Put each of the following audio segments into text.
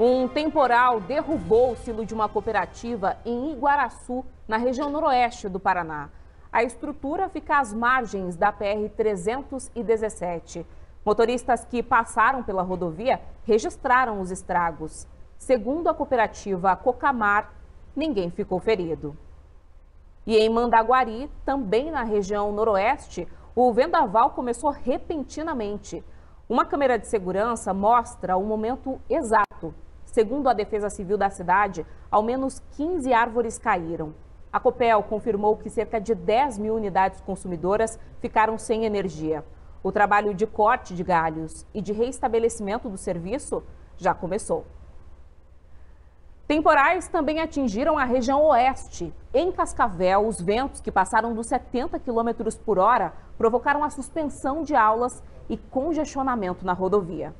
Um temporal derrubou o silo de uma cooperativa em Iguaraçu, na região noroeste do Paraná. A estrutura fica às margens da PR-317. Motoristas que passaram pela rodovia registraram os estragos. Segundo a cooperativa Cocamar, ninguém ficou ferido. E em Mandaguari, também na região noroeste, o vendaval começou repentinamente. Uma câmera de segurança mostra o momento exato segundo a Defesa Civil da cidade, ao menos 15 árvores caíram. A Copel confirmou que cerca de 10 mil unidades consumidoras ficaram sem energia. O trabalho de corte de galhos e de reestabelecimento do serviço já começou. Temporais também atingiram a região oeste. Em Cascavel, os ventos que passaram dos 70 km por hora provocaram a suspensão de aulas e congestionamento na rodovia.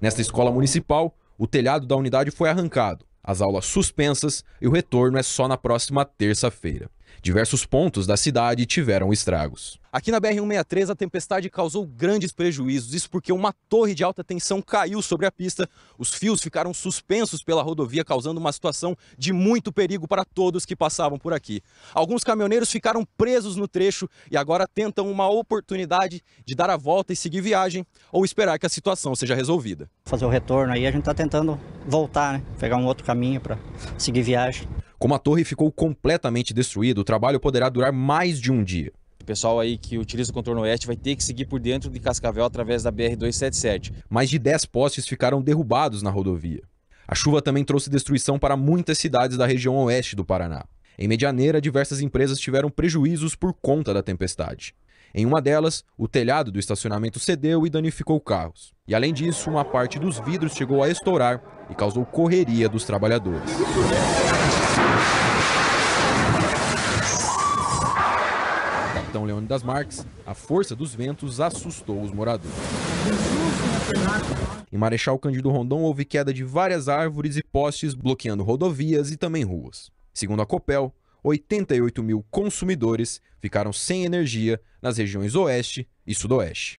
Nesta escola municipal, o telhado da unidade foi arrancado, as aulas suspensas e o retorno é só na próxima terça-feira. Diversos pontos da cidade tiveram estragos. Aqui na BR-163, a tempestade causou grandes prejuízos, isso porque uma torre de alta tensão caiu sobre a pista, os fios ficaram suspensos pela rodovia, causando uma situação de muito perigo para todos que passavam por aqui. Alguns caminhoneiros ficaram presos no trecho e agora tentam uma oportunidade de dar a volta e seguir viagem ou esperar que a situação seja resolvida. Fazer o retorno aí, a gente está tentando voltar, né? pegar um outro caminho para seguir viagem. Como a torre ficou completamente destruída, o trabalho poderá durar mais de um dia. O pessoal aí que utiliza o contorno oeste vai ter que seguir por dentro de Cascavel através da BR-277. Mais de 10 postes ficaram derrubados na rodovia. A chuva também trouxe destruição para muitas cidades da região oeste do Paraná. Em Medianeira, diversas empresas tiveram prejuízos por conta da tempestade. Em uma delas, o telhado do estacionamento cedeu e danificou carros. E além disso, uma parte dos vidros chegou a estourar e causou correria dos trabalhadores. capitão das Marques, a força dos ventos assustou os moradores. Em Marechal Cândido Rondon houve queda de várias árvores e postes bloqueando rodovias e também ruas. Segundo a Copel, 88 mil consumidores ficaram sem energia nas regiões Oeste e Sudoeste.